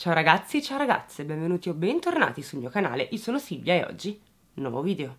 Ciao ragazzi ciao ragazze, benvenuti o bentornati sul mio canale, io sono Silvia e oggi nuovo video.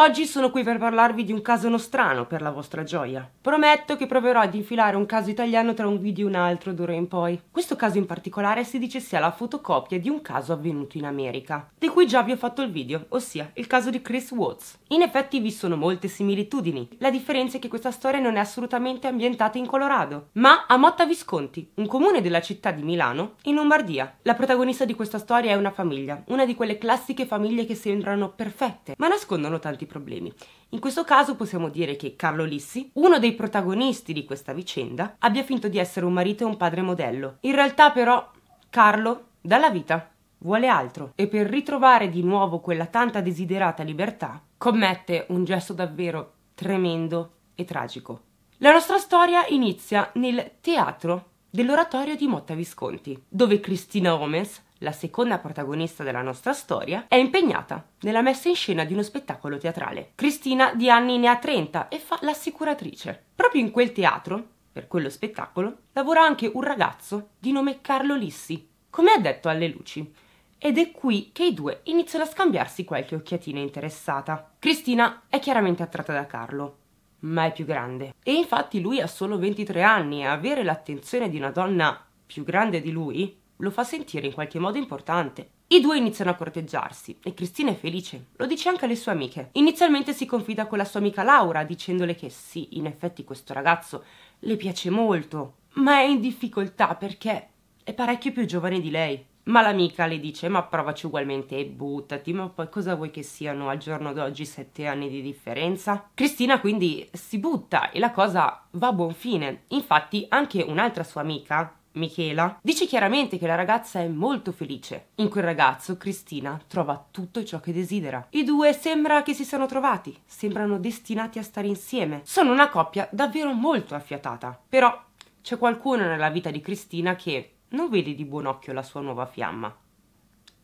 Oggi sono qui per parlarvi di un caso nostrano per la vostra gioia. Prometto che proverò ad infilare un caso italiano tra un video e un altro d'ora in poi. Questo caso in particolare si dice sia la fotocopia di un caso avvenuto in America, di cui già vi ho fatto il video, ossia il caso di Chris Watts. In effetti vi sono molte similitudini, la differenza è che questa storia non è assolutamente ambientata in Colorado, ma a Motta Visconti, un comune della città di Milano, in Lombardia. La protagonista di questa storia è una famiglia, una di quelle classiche famiglie che sembrano perfette, ma nascondono tanti problemi. In questo caso possiamo dire che Carlo Lissi, uno dei protagonisti di questa vicenda, abbia finto di essere un marito e un padre modello. In realtà però Carlo, dalla vita, vuole altro e per ritrovare di nuovo quella tanta desiderata libertà, commette un gesto davvero tremendo e tragico. La nostra storia inizia nel teatro dell'oratorio di Motta Visconti, dove Cristina Omes la seconda protagonista della nostra storia, è impegnata nella messa in scena di uno spettacolo teatrale. Cristina di anni ne ha 30 e fa l'assicuratrice. Proprio in quel teatro, per quello spettacolo, lavora anche un ragazzo di nome Carlo Lissi, come ha detto alle luci. Ed è qui che i due iniziano a scambiarsi qualche occhiatina interessata. Cristina è chiaramente attratta da Carlo, ma è più grande. E infatti lui ha solo 23 anni e avere l'attenzione di una donna più grande di lui lo fa sentire in qualche modo importante. I due iniziano a corteggiarsi e Cristina è felice, lo dice anche alle sue amiche. Inizialmente si confida con la sua amica Laura dicendole che sì, in effetti questo ragazzo le piace molto, ma è in difficoltà perché è parecchio più giovane di lei. Ma l'amica le dice ma provaci ugualmente e buttati, ma poi cosa vuoi che siano al giorno d'oggi sette anni di differenza? Cristina quindi si butta e la cosa va a buon fine. Infatti anche un'altra sua amica, Michela, dice chiaramente che la ragazza è molto felice. In quel ragazzo Cristina trova tutto ciò che desidera. I due sembra che si siano trovati, sembrano destinati a stare insieme. Sono una coppia davvero molto affiatata. Però c'è qualcuno nella vita di Cristina che non vede di buon occhio la sua nuova fiamma.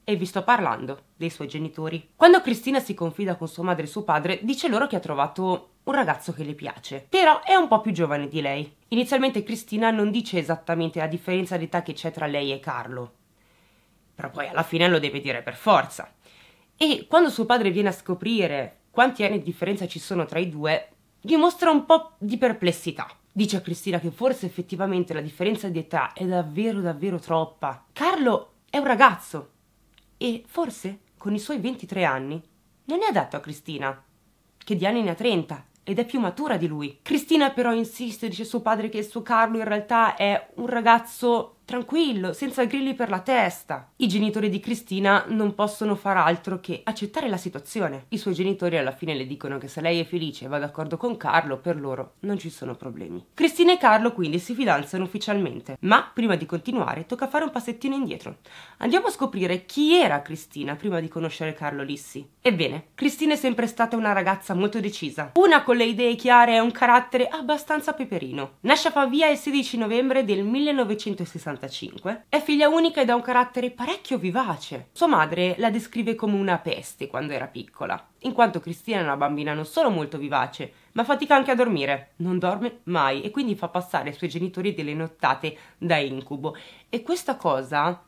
E vi sto parlando dei suoi genitori. Quando Cristina si confida con sua madre e suo padre, dice loro che ha trovato un ragazzo che le piace, però è un po' più giovane di lei. Inizialmente Cristina non dice esattamente la differenza d'età che c'è tra lei e Carlo, però poi alla fine lo deve dire per forza. E quando suo padre viene a scoprire quanti anni di differenza ci sono tra i due, gli mostra un po' di perplessità. Dice a Cristina che forse effettivamente la differenza di età è davvero davvero troppa. Carlo è un ragazzo e forse con i suoi 23 anni non è adatto a Cristina, che di anni ne ha 30 ed è più matura di lui. Cristina però insiste, dice suo padre che il suo Carlo in realtà è un ragazzo tranquillo, senza grilli per la testa. I genitori di Cristina non possono far altro che accettare la situazione. I suoi genitori alla fine le dicono che se lei è felice e va d'accordo con Carlo, per loro non ci sono problemi. Cristina e Carlo quindi si fidanzano ufficialmente, ma prima di continuare tocca fare un passettino indietro. Andiamo a scoprire chi era Cristina prima di conoscere Carlo Lissi. Ebbene, Cristina è sempre stata una ragazza molto decisa, una con le idee chiare e un carattere abbastanza peperino. Nasce a Pavia il 16 novembre del 1960 1975, è figlia unica ed ha un carattere parecchio vivace. Sua madre la descrive come una peste quando era piccola, in quanto Cristina è una bambina non solo molto vivace, ma fatica anche a dormire. Non dorme mai e quindi fa passare ai suoi genitori delle nottate da incubo. E questa cosa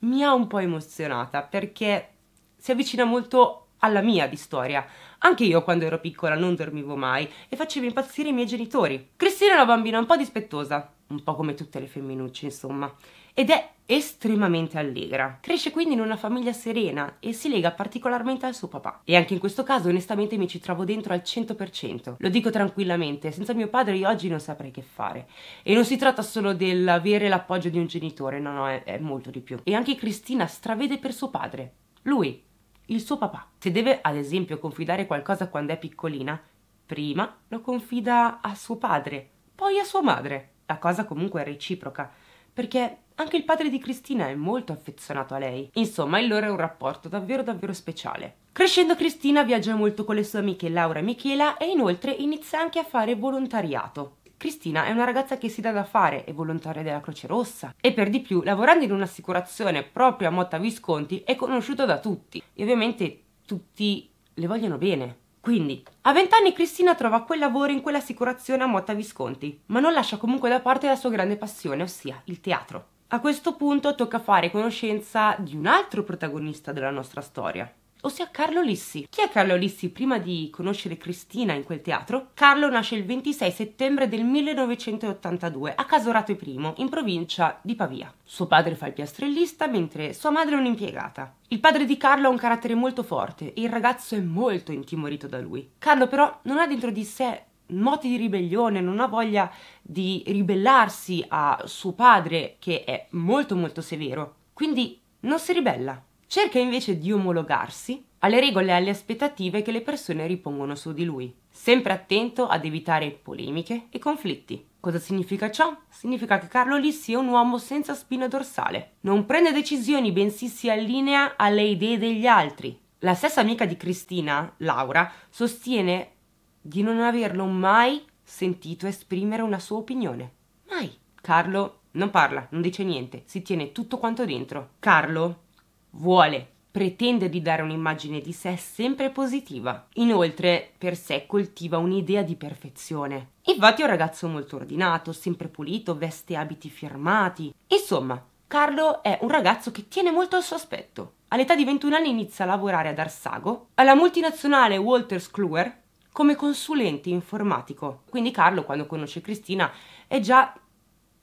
mi ha un po' emozionata perché si avvicina molto alla mia di storia, anche io quando ero piccola non dormivo mai e facevo impazzire i miei genitori. Cristina è una bambina un po' dispettosa, un po' come tutte le femminucce insomma, ed è estremamente allegra. Cresce quindi in una famiglia serena e si lega particolarmente al suo papà. E anche in questo caso onestamente mi ci trovo dentro al 100%. Lo dico tranquillamente, senza mio padre io oggi non saprei che fare. E non si tratta solo dell'avere l'appoggio di un genitore, no no, è, è molto di più. E anche Cristina stravede per suo padre. Lui, il suo papà. Se deve ad esempio confidare qualcosa quando è piccolina, prima lo confida a suo padre, poi a sua madre. La cosa comunque è reciproca, perché anche il padre di Cristina è molto affezionato a lei. Insomma, il loro è un rapporto davvero davvero speciale. Crescendo Cristina viaggia molto con le sue amiche Laura e Michela e inoltre inizia anche a fare volontariato. Cristina è una ragazza che si dà da fare, è volontaria della Croce Rossa e per di più, lavorando in un'assicurazione proprio a Motta Visconti, è conosciuta da tutti e ovviamente tutti le vogliono bene. Quindi, a 20 anni Cristina trova quel lavoro in quell'assicurazione a Motta Visconti, ma non lascia comunque da parte la sua grande passione, ossia il teatro. A questo punto tocca fare conoscenza di un altro protagonista della nostra storia, ossia Carlo Lissi. Chi è Carlo Lissi prima di conoscere Cristina in quel teatro? Carlo nasce il 26 settembre del 1982 a Casorato I, in provincia di Pavia. Suo padre fa il piastrellista, mentre sua madre è un'impiegata. Il padre di Carlo ha un carattere molto forte e il ragazzo è molto intimorito da lui. Carlo però non ha dentro di sé moti di ribellione, non ha voglia di ribellarsi a suo padre che è molto molto severo. Quindi non si ribella. Cerca invece di omologarsi alle regole e alle aspettative che le persone ripongono su di lui, sempre attento ad evitare polemiche e conflitti. Cosa significa ciò? Significa che Carlo Lissi è un uomo senza spina dorsale. Non prende decisioni, bensì si allinea alle idee degli altri. La stessa amica di Cristina, Laura, sostiene di non averlo mai sentito esprimere una sua opinione. Mai. Carlo non parla, non dice niente, si tiene tutto quanto dentro. Carlo vuole pretende di dare un'immagine di sé sempre positiva. Inoltre, per sé coltiva un'idea di perfezione. Infatti è un ragazzo molto ordinato, sempre pulito, veste abiti firmati. Insomma, Carlo è un ragazzo che tiene molto al suo aspetto. All'età di 21 anni inizia a lavorare ad Arsago, alla multinazionale Walters Kluwer, come consulente informatico. Quindi Carlo, quando conosce Cristina, è già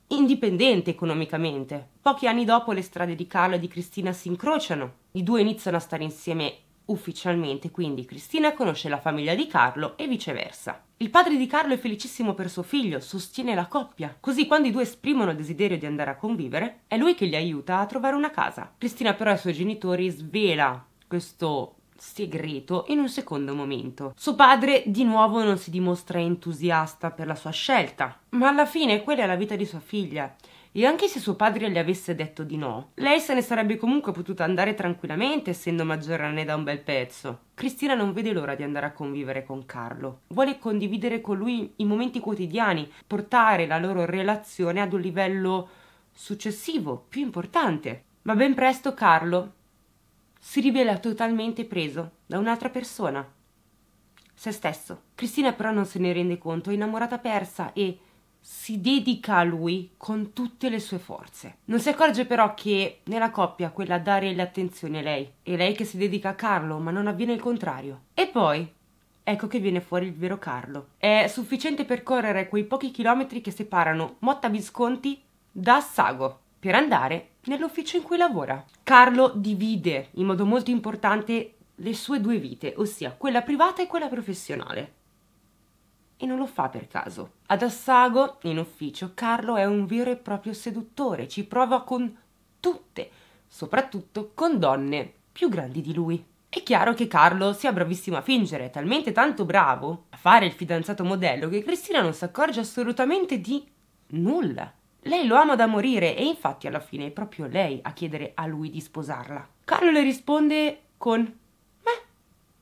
indipendente economicamente. Pochi anni dopo le strade di Carlo e di Cristina si incrociano, i due iniziano a stare insieme ufficialmente, quindi Cristina conosce la famiglia di Carlo e viceversa. Il padre di Carlo è felicissimo per suo figlio, sostiene la coppia, così quando i due esprimono il desiderio di andare a convivere, è lui che li aiuta a trovare una casa. Cristina però ai suoi genitori svela questo segreto in un secondo momento. Suo padre di nuovo non si dimostra entusiasta per la sua scelta, ma alla fine quella è la vita di sua figlia e anche se suo padre le avesse detto di no, lei se ne sarebbe comunque potuta andare tranquillamente essendo maggiorenne da un bel pezzo. Cristina non vede l'ora di andare a convivere con Carlo. Vuole condividere con lui i momenti quotidiani, portare la loro relazione ad un livello successivo, più importante. Ma ben presto Carlo si rivela totalmente preso da un'altra persona. Se stesso. Cristina però non se ne rende conto, è innamorata persa e si dedica a lui con tutte le sue forze. Non si accorge però che nella coppia quella a dare l'attenzione è lei, e lei che si dedica a Carlo, ma non avviene il contrario. E poi, ecco che viene fuori il vero Carlo. È sufficiente percorrere quei pochi chilometri che separano Motta Visconti da Sago per andare nell'ufficio in cui lavora. Carlo divide in modo molto importante le sue due vite, ossia quella privata e quella professionale. E non lo fa per caso. Ad Assago, in ufficio, Carlo è un vero e proprio seduttore, ci prova con tutte, soprattutto con donne più grandi di lui. È chiaro che Carlo sia bravissimo a fingere, talmente tanto bravo a fare il fidanzato modello che Cristina non si accorge assolutamente di nulla. Lei lo ama da morire e infatti alla fine è proprio lei a chiedere a lui di sposarla. Carlo le risponde con Beh,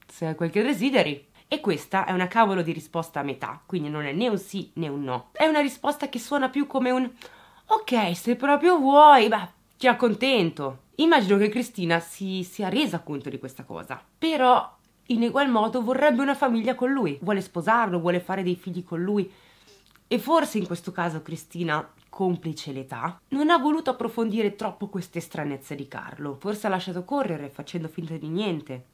se è quel che desideri. E questa è una cavolo di risposta a metà, quindi non è né un sì né un no. È una risposta che suona più come un Ok, se proprio vuoi, beh, ti accontento. Immagino che Cristina si sia resa conto di questa cosa. Però, in egual modo, vorrebbe una famiglia con lui. Vuole sposarlo, vuole fare dei figli con lui. E forse in questo caso Cristina complice l'età, non ha voluto approfondire troppo queste stranezze di Carlo. Forse ha lasciato correre facendo finta di niente,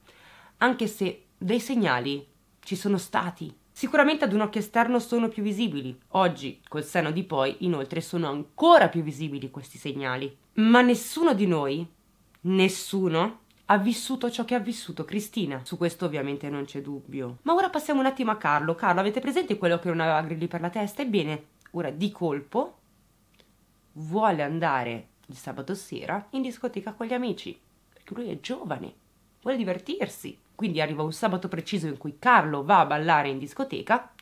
anche se dei segnali ci sono stati. Sicuramente ad un occhio esterno sono più visibili. Oggi, col senno di poi, inoltre sono ancora più visibili questi segnali. Ma nessuno di noi, nessuno, ha vissuto ciò che ha vissuto Cristina. Su questo ovviamente non c'è dubbio. Ma ora passiamo un attimo a Carlo. Carlo, avete presente quello che non aveva grilli per la testa? Ebbene, ora di colpo vuole andare il sabato sera in discoteca con gli amici, perché lui è giovane, vuole divertirsi. Quindi arriva un sabato preciso in cui Carlo va a ballare in discoteca,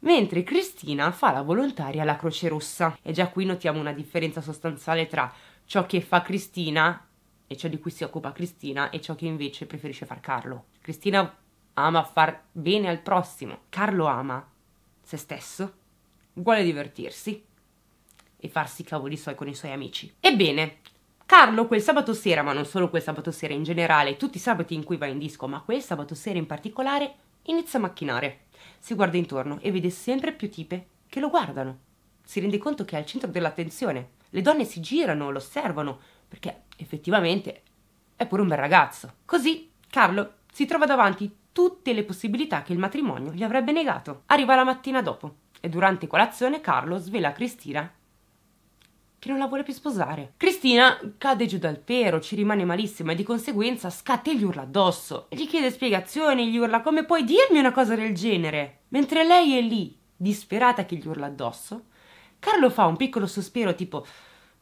mentre Cristina fa la volontaria alla Croce Rossa. E già qui notiamo una differenza sostanziale tra ciò che fa Cristina e ciò di cui si occupa Cristina e ciò che invece preferisce far Carlo. Cristina ama far bene al prossimo, Carlo ama se stesso, vuole divertirsi e farsi i cavoli suoi con i suoi amici. Ebbene, Carlo quel sabato sera, ma non solo quel sabato sera in generale, tutti i sabati in cui va in disco, ma quel sabato sera in particolare, inizia a macchinare. Si guarda intorno e vede sempre più tipe che lo guardano. Si rende conto che è al centro dell'attenzione. Le donne si girano, lo osservano, perché effettivamente è pure un bel ragazzo. Così Carlo si trova davanti tutte le possibilità che il matrimonio gli avrebbe negato. Arriva la mattina dopo e durante colazione Carlo svela a Cristina che non la vuole più sposare. Cristina cade giù dal pero, ci rimane malissima e di conseguenza scatta e gli urla addosso. gli chiede spiegazioni, gli urla come puoi dirmi una cosa del genere? Mentre lei è lì, disperata che gli urla addosso, Carlo fa un piccolo sospiro tipo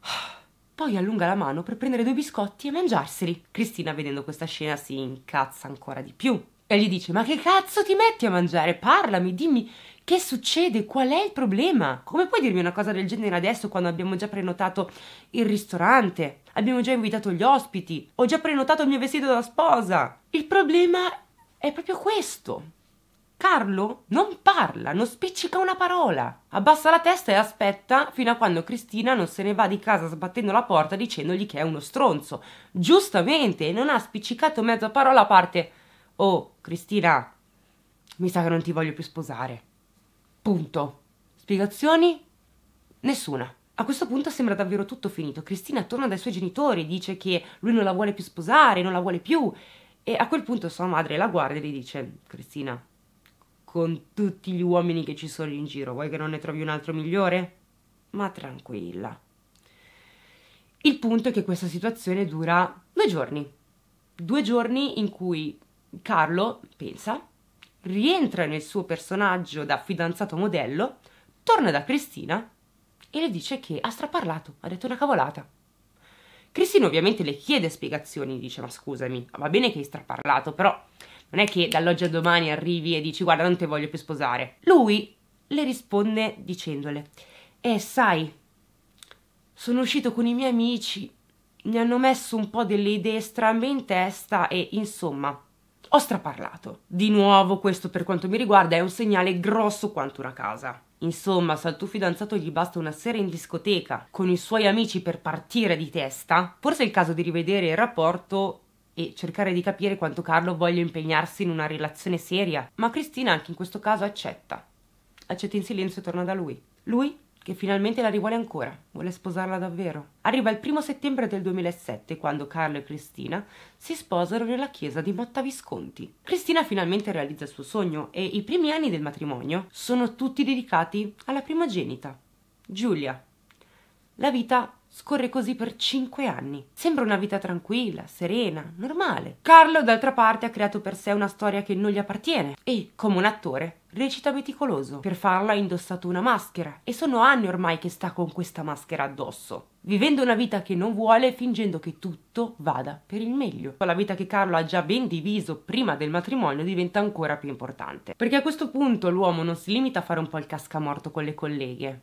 ah", poi allunga la mano per prendere due biscotti e mangiarseli. Cristina, vedendo questa scena, si incazza ancora di più. E gli dice: Ma che cazzo ti metti a mangiare? Parlami, dimmi che succede, qual è il problema? Come puoi dirmi una cosa del genere adesso quando abbiamo già prenotato il ristorante? Abbiamo già invitato gli ospiti? Ho già prenotato il mio vestito da sposa? Il problema è proprio questo. Carlo non parla, non spiccica una parola. Abbassa la testa e aspetta fino a quando Cristina non se ne va di casa sbattendo la porta dicendogli che è uno stronzo. Giustamente, non ha spiccicato mezza parola a parte Oh, Cristina, mi sa che non ti voglio più sposare. Punto. Spiegazioni? Nessuna. A questo punto sembra davvero tutto finito. Cristina torna dai suoi genitori, dice che lui non la vuole più sposare, non la vuole più. E a quel punto sua madre la guarda e le dice: Cristina, con tutti gli uomini che ci sono in giro, vuoi che non ne trovi un altro migliore? Ma tranquilla. Il punto è che questa situazione dura due giorni. Due giorni in cui Carlo, pensa, rientra nel suo personaggio da fidanzato modello, torna da Cristina e le dice che ha straparlato, ha detto una cavolata. Cristina ovviamente le chiede spiegazioni, dice ma scusami, va bene che hai straparlato, però non è che dall'oggi a domani arrivi e dici guarda non ti voglio più sposare. Lui le risponde dicendole, eh sai, sono uscito con i miei amici, mi hanno messo un po' delle idee strambe in testa e insomma ho straparlato. Di nuovo, questo per quanto mi riguarda è un segnale grosso quanto una casa. Insomma, se al tuo fidanzato gli basta una sera in discoteca con i suoi amici per partire di testa, forse è il caso di rivedere il rapporto e cercare di capire quanto Carlo voglia impegnarsi in una relazione seria. Ma Cristina anche in questo caso accetta. Accetta in silenzio e torna da lui. Lui che finalmente la rivuole ancora, vuole sposarla davvero. Arriva il primo settembre del 2007, quando Carlo e Cristina si sposano nella chiesa di Motta Visconti. Cristina finalmente realizza il suo sogno e i primi anni del matrimonio sono tutti dedicati alla primogenita, Giulia. La vita Scorre così per cinque anni. Sembra una vita tranquilla, serena, normale. Carlo, d'altra parte, ha creato per sé una storia che non gli appartiene e, come un attore, recita meticoloso. Per farla ha indossato una maschera e sono anni ormai che sta con questa maschera addosso vivendo una vita che non vuole fingendo che tutto vada per il meglio. La vita che Carlo ha già ben diviso prima del matrimonio diventa ancora più importante, perché a questo punto l'uomo non si limita a fare un po' il cascamorto con le colleghe.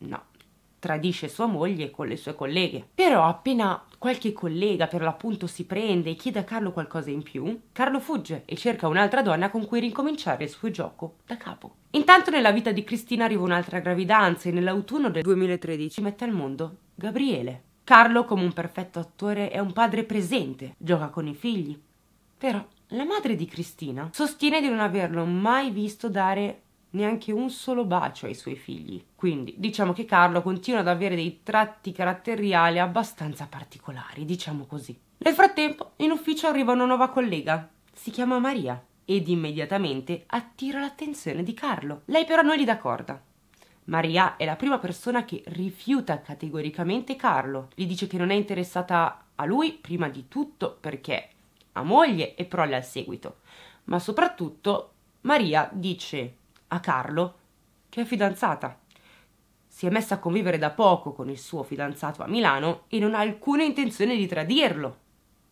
No tradisce sua moglie con le sue colleghe. Però appena qualche collega per l'appunto si prende e chiede a Carlo qualcosa in più, Carlo fugge e cerca un'altra donna con cui ricominciare il suo gioco da capo. Intanto nella vita di Cristina arriva un'altra gravidanza e nell'autunno del 2013 mette al mondo Gabriele. Carlo, come un perfetto attore, è un padre presente, gioca con i figli. Però la madre di Cristina sostiene di non averlo mai visto dare neanche un solo bacio ai suoi figli. Quindi diciamo che Carlo continua ad avere dei tratti caratteriali abbastanza particolari, diciamo così. Nel frattempo, in ufficio arriva una nuova collega. Si chiama Maria ed immediatamente attira l'attenzione di Carlo. Lei però non gli dà corda. Maria è la prima persona che rifiuta categoricamente Carlo. Gli dice che non è interessata a lui prima di tutto perché ha moglie e prole al seguito. Ma soprattutto Maria dice a Carlo, che è fidanzata. Si è messa a convivere da poco con il suo fidanzato a Milano e non ha alcuna intenzione di tradirlo,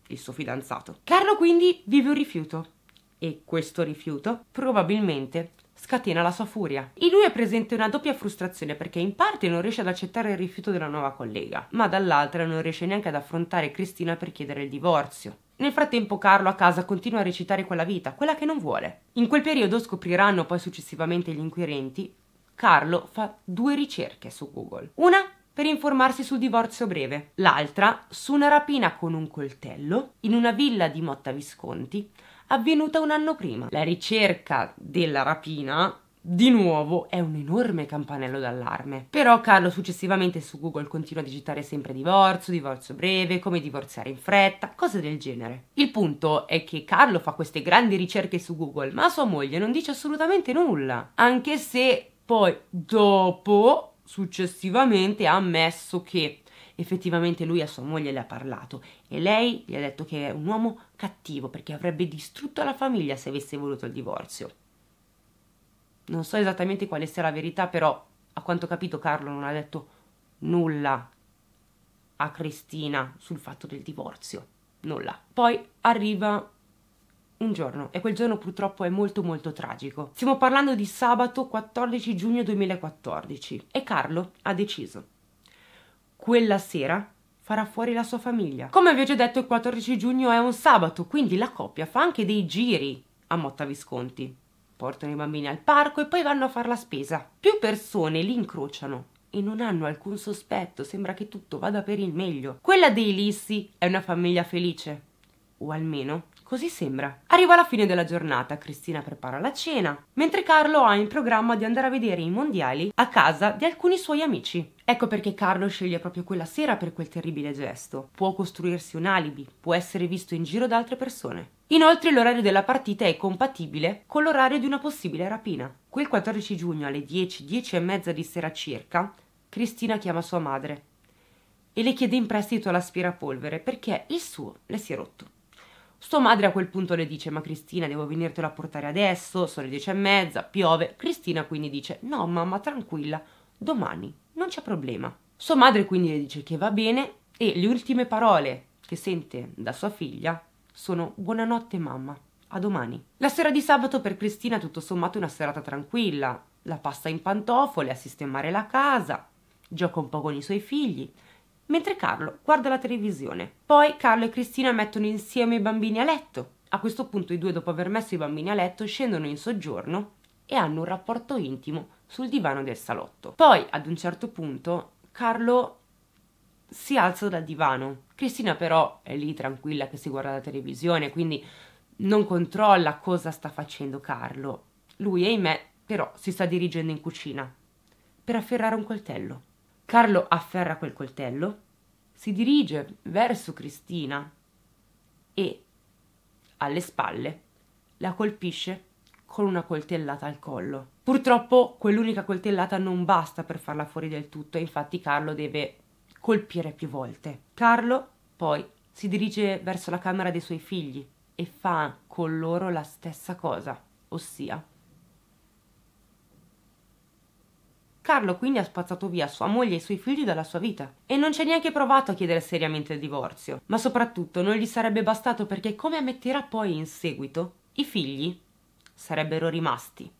il suo fidanzato. Carlo quindi vive un rifiuto e questo rifiuto probabilmente scatena la sua furia. In lui è presente una doppia frustrazione perché in parte non riesce ad accettare il rifiuto della nuova collega, ma dall'altra non riesce neanche ad affrontare Cristina per chiedere il divorzio. Nel frattempo Carlo a casa continua a recitare quella vita, quella che non vuole. In quel periodo scopriranno poi successivamente gli inquirenti, Carlo fa due ricerche su Google. Una per informarsi sul divorzio breve, l'altra su una rapina con un coltello in una villa di Motta Visconti avvenuta un anno prima. La ricerca della rapina di nuovo è un enorme campanello d'allarme. Però Carlo successivamente su Google continua a digitare sempre divorzio, divorzio breve, come divorziare in fretta, cose del genere. Il punto è che Carlo fa queste grandi ricerche su Google, ma sua moglie non dice assolutamente nulla. Anche se poi dopo, successivamente, ha ammesso che effettivamente lui a sua moglie le ha parlato e lei gli ha detto che è un uomo cattivo perché avrebbe distrutto la famiglia se avesse voluto il divorzio. Non so esattamente quale sia la verità, però a quanto ho capito Carlo non ha detto nulla a Cristina sul fatto del divorzio. Nulla. Poi arriva un giorno e quel giorno purtroppo è molto molto tragico. Stiamo parlando di sabato 14 giugno 2014 e Carlo ha deciso. Quella sera farà fuori la sua famiglia. Come vi ho già detto il 14 giugno è un sabato, quindi la coppia fa anche dei giri a Motta Visconti portano i bambini al parco e poi vanno a fare la spesa. Più persone li incrociano e non hanno alcun sospetto, sembra che tutto vada per il meglio. Quella dei Lissi è una famiglia felice, o almeno Così sembra. Arriva la fine della giornata, Cristina prepara la cena, mentre Carlo ha in programma di andare a vedere i mondiali a casa di alcuni suoi amici. Ecco perché Carlo sceglie proprio quella sera per quel terribile gesto. Può costruirsi un alibi, può essere visto in giro da altre persone. Inoltre l'orario della partita è compatibile con l'orario di una possibile rapina. Quel 14 giugno alle 10, 10 e mezza di sera circa, Cristina chiama sua madre e le chiede in prestito l'aspirapolvere perché il suo le si è rotto. Sua madre a quel punto le dice: Ma Cristina, devo venirtelo a portare adesso. Sono le dieci e mezza, piove. Cristina quindi dice: No, mamma, tranquilla, domani non c'è problema. Sua madre quindi le dice che va bene e le ultime parole che sente da sua figlia sono: Buonanotte, mamma. A domani. La sera di sabato per Cristina, tutto sommato, è una serata tranquilla. La passa in pantofole a sistemare la casa, gioca un po' con i suoi figli, mentre Carlo guarda la televisione. Poi Carlo e Cristina mettono insieme i bambini a letto. A questo punto i due, dopo aver messo i bambini a letto, scendono in soggiorno e hanno un rapporto intimo sul divano del salotto. Poi, ad un certo punto, Carlo si alza dal divano. Cristina però è lì tranquilla che si guarda la televisione, quindi non controlla cosa sta facendo Carlo. Lui, ahimè, però si sta dirigendo in cucina per afferrare un coltello. Carlo afferra quel coltello, si dirige verso Cristina e, alle spalle, la colpisce con una coltellata al collo. Purtroppo quell'unica coltellata non basta per farla fuori del tutto, e infatti Carlo deve colpire più volte. Carlo poi si dirige verso la camera dei suoi figli e fa con loro la stessa cosa, ossia Carlo quindi ha spazzato via sua moglie e i suoi figli dalla sua vita e non ci ha neanche provato a chiedere seriamente il divorzio, ma soprattutto non gli sarebbe bastato perché, come ammetterà poi in seguito, i figli sarebbero rimasti.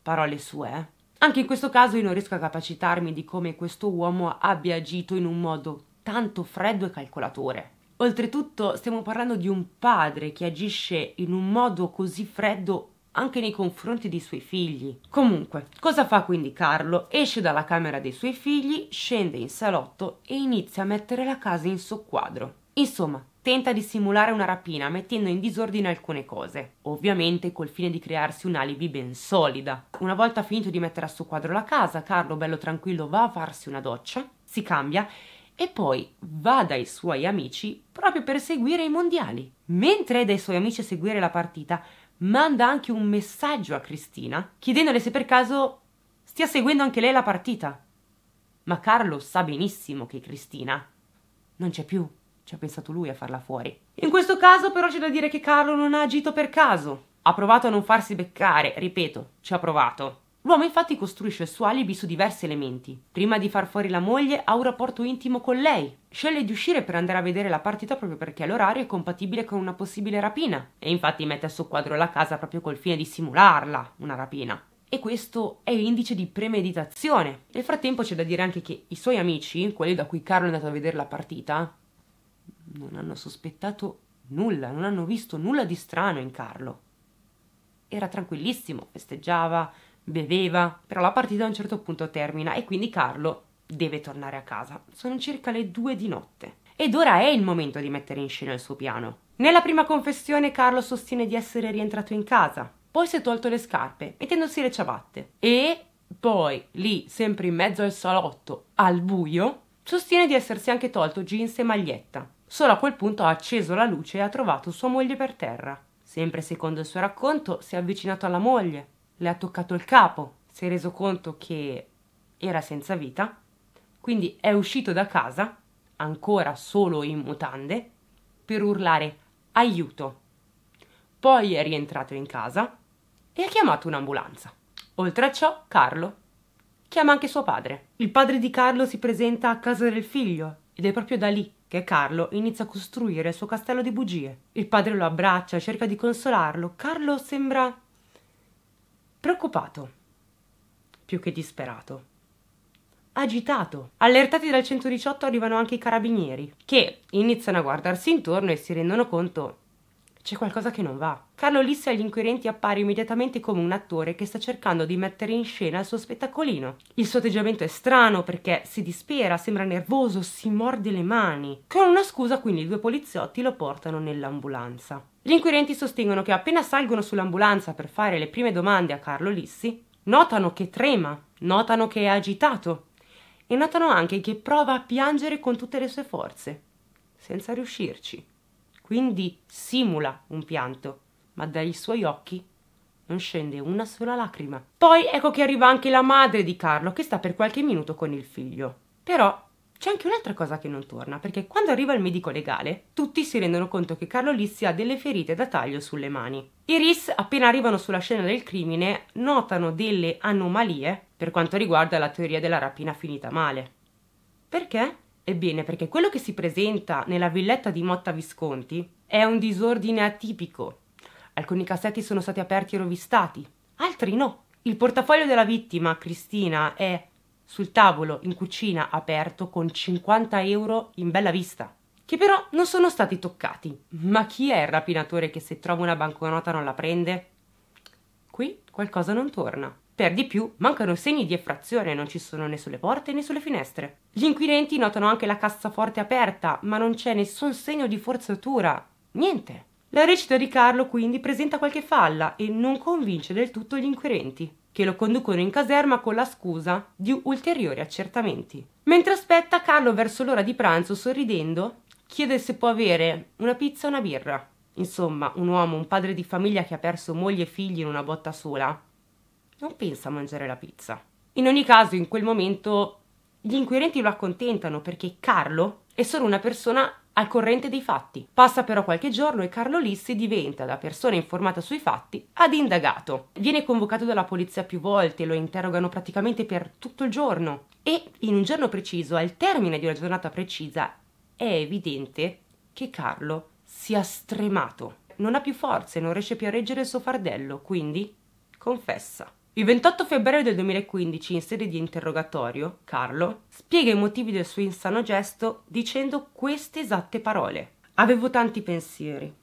Parole sue, eh? Anche in questo caso io non riesco a capacitarmi di come questo uomo abbia agito in un modo tanto freddo e calcolatore. Oltretutto stiamo parlando di un padre che agisce in un modo così freddo anche nei confronti dei suoi figli. Comunque, cosa fa quindi Carlo? Esce dalla camera dei suoi figli, scende in salotto e inizia a mettere la casa in soqquadro. Insomma, tenta di simulare una rapina mettendo in disordine alcune cose, ovviamente col fine di crearsi un alibi ben solida. Una volta finito di mettere a soqquadro la casa, Carlo, bello tranquillo, va a farsi una doccia, si cambia e poi va dai suoi amici proprio per seguire i mondiali. Mentre è dai suoi amici a seguire la partita, manda anche un messaggio a Cristina chiedendole se per caso stia seguendo anche lei la partita. Ma Carlo sa benissimo che Cristina non c'è più, ci ha pensato lui a farla fuori. In questo caso però c'è da dire che Carlo non ha agito per caso. Ha provato a non farsi beccare, ripeto, ci ha provato. L'uomo infatti costruisce il suo alibi su diversi elementi. Prima di far fuori la moglie ha un rapporto intimo con lei. Sceglie di uscire per andare a vedere la partita proprio perché l'orario è compatibile con una possibile rapina. E infatti mette a suo quadro la casa proprio col fine di simularla, una rapina. E questo è l'indice di premeditazione. Nel frattempo c'è da dire anche che i suoi amici, quelli da cui Carlo è andato a vedere la partita, non hanno sospettato nulla, non hanno visto nulla di strano in Carlo. Era tranquillissimo, festeggiava, beveva, però la partita a un certo punto termina e quindi Carlo deve tornare a casa. Sono circa le due di notte. Ed ora è il momento di mettere in scena il suo piano. Nella prima confessione Carlo sostiene di essere rientrato in casa, poi si è tolto le scarpe, mettendosi le ciabatte e poi, lì, sempre in mezzo al salotto, al buio, sostiene di essersi anche tolto jeans e maglietta. Solo a quel punto ha acceso la luce e ha trovato sua moglie per terra. Sempre secondo il suo racconto, si è avvicinato alla moglie, le ha toccato il capo, si è reso conto che era senza vita, quindi è uscito da casa, ancora solo in mutande, per urlare aiuto. Poi è rientrato in casa e ha chiamato un'ambulanza. Oltre a ciò, Carlo chiama anche suo padre. Il padre di Carlo si presenta a casa del figlio ed è proprio da lì che Carlo inizia a costruire il suo castello di bugie. Il padre lo abbraccia, cerca di consolarlo. Carlo sembra preoccupato, più che disperato, agitato. Allertati dal 118 arrivano anche i carabinieri, che iniziano a guardarsi intorno e si rendono conto c'è qualcosa che non va. Carlo Lissi agli inquirenti appare immediatamente come un attore che sta cercando di mettere in scena il suo spettacolino. Il suo atteggiamento è strano perché si dispera, sembra nervoso, si morde le mani. Con una scusa quindi i due poliziotti lo portano nell'ambulanza. Gli inquirenti sostengono che appena salgono sull'ambulanza per fare le prime domande a Carlo Lissi, notano che trema, notano che è agitato e notano anche che prova a piangere con tutte le sue forze, senza riuscirci. Quindi simula un pianto, ma dai suoi occhi non scende una sola lacrima. Poi ecco che arriva anche la madre di Carlo che sta per qualche minuto con il figlio. Però c'è anche un'altra cosa che non torna, perché quando arriva il medico legale, tutti si rendono conto che Carlo Lizzi ha delle ferite da taglio sulle mani. Iris, appena arrivano sulla scena del crimine, notano delle anomalie per quanto riguarda la teoria della rapina finita male. Perché? Ebbene, perché quello che si presenta nella villetta di Motta Visconti è un disordine atipico. Alcuni cassetti sono stati aperti e rovistati, altri no. Il portafoglio della vittima, Cristina, è sul tavolo in cucina aperto con 50 euro in bella vista, che però non sono stati toccati. Ma chi è il rapinatore che se trova una banconota non la prende? Qui qualcosa non torna. Per di più, mancano segni di effrazione, non ci sono né sulle porte né sulle finestre. Gli inquirenti notano anche la cassaforte aperta, ma non c'è nessun segno di forzatura. Niente. La recita di Carlo quindi presenta qualche falla e non convince del tutto gli inquirenti che lo conducono in caserma con la scusa di ulteriori accertamenti. Mentre aspetta, Carlo verso l'ora di pranzo, sorridendo, chiede se può avere una pizza o una birra. Insomma, un uomo, un padre di famiglia che ha perso moglie e figli in una botta sola, non pensa a mangiare la pizza. In ogni caso, in quel momento gli inquirenti lo accontentano perché Carlo è solo una persona al corrente dei fatti. Passa però qualche giorno e Carlo Lissi diventa, da persona informata sui fatti, ad indagato. Viene convocato dalla polizia più volte, lo interrogano praticamente per tutto il giorno e in un giorno preciso, al termine di una giornata precisa, è evidente che Carlo sia stremato. Non ha più forze, non riesce più a reggere il suo fardello, quindi confessa. Il 28 febbraio del 2015, in sede di interrogatorio, Carlo spiega i motivi del suo insano gesto dicendo queste esatte parole. Avevo tanti pensieri,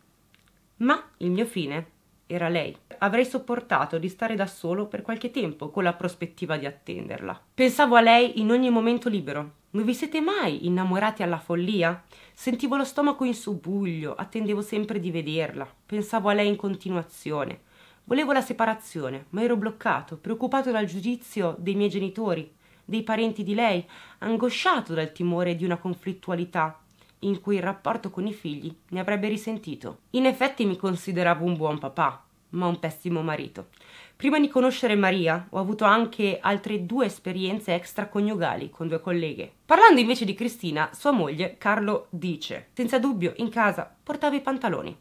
ma il mio fine era lei. Avrei sopportato di stare da solo per qualche tempo con la prospettiva di attenderla. Pensavo a lei in ogni momento libero. Non vi siete mai innamorati alla follia? Sentivo lo stomaco in subbuglio, attendevo sempre di vederla. Pensavo a lei in continuazione. Volevo la separazione, ma ero bloccato, preoccupato dal giudizio dei miei genitori, dei parenti di lei, angosciato dal timore di una conflittualità in cui il rapporto con i figli ne avrebbe risentito. In effetti mi consideravo un buon papà, ma un pessimo marito. Prima di conoscere Maria ho avuto anche altre due esperienze extraconiugali con due colleghe. Parlando invece di Cristina, sua moglie, Carlo dice: Senza dubbio in casa portava i pantaloni.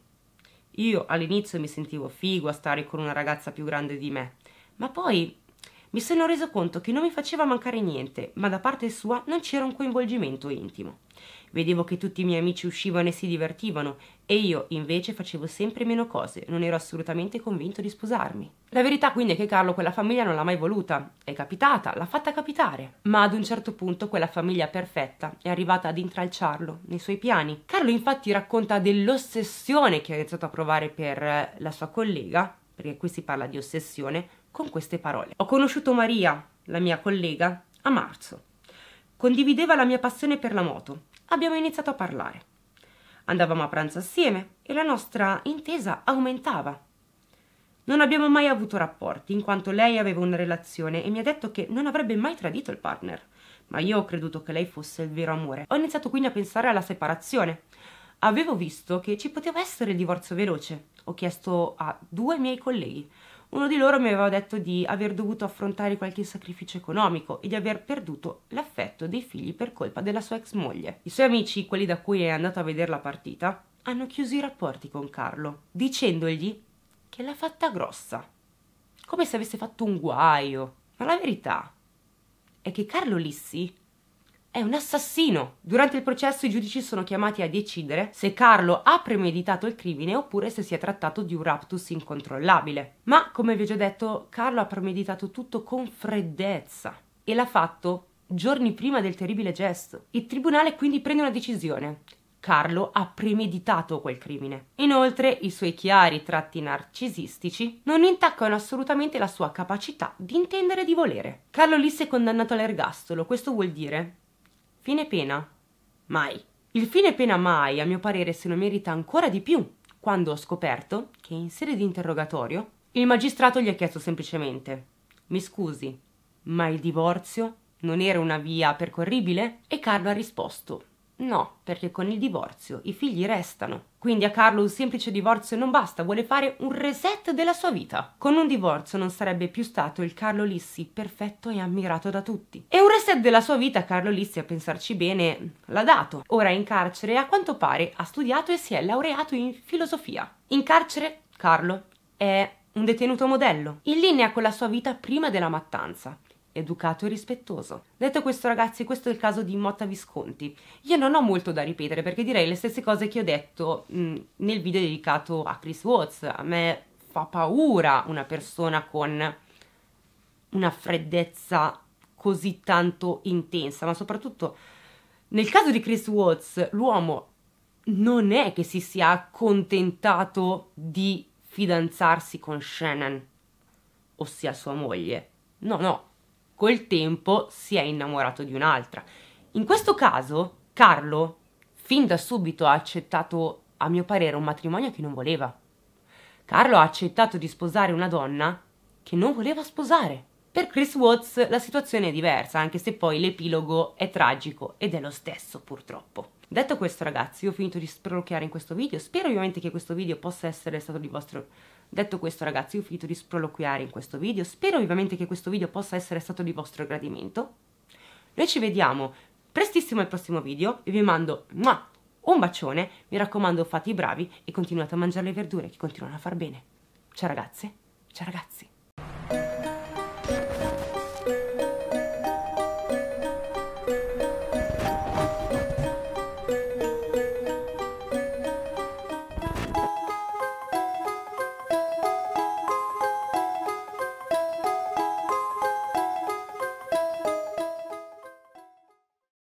Io all'inizio mi sentivo figo a stare con una ragazza più grande di me, ma poi mi sono reso conto che non mi faceva mancare niente, ma da parte sua non c'era un coinvolgimento intimo. Vedevo che tutti i miei amici uscivano e si divertivano e io invece facevo sempre meno cose, non ero assolutamente convinto di sposarmi. La verità quindi è che Carlo quella famiglia non l'ha mai voluta, è capitata, l'ha fatta capitare, ma ad un certo punto quella famiglia perfetta è arrivata ad intralciarlo nei suoi piani. Carlo infatti racconta dell'ossessione che ha iniziato a provare per eh, la sua collega, perché qui si parla di ossessione, con queste parole. Ho conosciuto Maria, la mia collega, a marzo. Condivideva la mia passione per la moto. Abbiamo iniziato a parlare. Andavamo a pranzo assieme e la nostra intesa aumentava. Non abbiamo mai avuto rapporti, in quanto lei aveva una relazione e mi ha detto che non avrebbe mai tradito il partner. Ma io ho creduto che lei fosse il vero amore. Ho iniziato quindi a pensare alla separazione. Avevo visto che ci poteva essere il divorzio veloce. Ho chiesto a due miei colleghi. Uno di loro mi aveva detto di aver dovuto affrontare qualche sacrificio economico e di aver perduto l'affetto dei figli per colpa della sua ex moglie. I suoi amici, quelli da cui è andato a vedere la partita, hanno chiuso i rapporti con Carlo, dicendogli che l'ha fatta grossa, come se avesse fatto un guaio. Ma la verità è che Carlo Lissi è un assassino. Durante il processo i giudici sono chiamati a decidere se Carlo ha premeditato il crimine oppure se si è trattato di un raptus incontrollabile. Ma, come vi ho già detto, Carlo ha premeditato tutto con freddezza e l'ha fatto giorni prima del terribile gesto. Il tribunale quindi prende una decisione. Carlo ha premeditato quel crimine. Inoltre, i suoi chiari tratti narcisistici non intaccano assolutamente la sua capacità di intendere e di volere. Carlo Lisse è condannato all'ergastolo, questo vuol dire Fine pena? Mai. Il fine pena mai, a mio parere, se lo merita ancora di più, quando ho scoperto che in sede di interrogatorio il magistrato gli ha chiesto semplicemente Mi scusi, ma il divorzio non era una via percorribile? E Carlo ha risposto No, perché con il divorzio i figli restano. Quindi a Carlo un semplice divorzio non basta, vuole fare un reset della sua vita. Con un divorzio non sarebbe più stato il Carlo Lissi perfetto e ammirato da tutti. E un reset della sua vita Carlo Lissi, a pensarci bene, l'ha dato. Ora è in carcere e a quanto pare ha studiato e si è laureato in filosofia. In carcere, Carlo è un detenuto modello, in linea con la sua vita prima della mattanza educato e rispettoso. Detto questo ragazzi, questo è il caso di Motta Visconti. Io non ho molto da ripetere perché direi le stesse cose che ho detto mh, mm, nel video dedicato a Chris Watts. A me fa paura una persona con una freddezza così tanto intensa, ma soprattutto nel caso di Chris Watts, l'uomo non è che si sia accontentato di fidanzarsi con Shannon, ossia sua moglie. No, no, col tempo si è innamorato di un'altra. In questo caso, Carlo fin da subito ha accettato, a mio parere, un matrimonio che non voleva. Carlo ha accettato di sposare una donna che non voleva sposare. Per Chris Watts la situazione è diversa, anche se poi l'epilogo è tragico ed è lo stesso purtroppo. Detto questo ragazzi, ho finito di sprolocchiare in questo video, spero ovviamente che questo video possa essere stato di vostro Detto questo ragazzi, ho finito di sproloquiare in questo video, spero vivamente che questo video possa essere stato di vostro gradimento. Noi ci vediamo prestissimo al prossimo video e vi mando un bacione, mi raccomando fate i bravi e continuate a mangiare le verdure che continuano a far bene. Ciao ragazze, ciao ragazzi.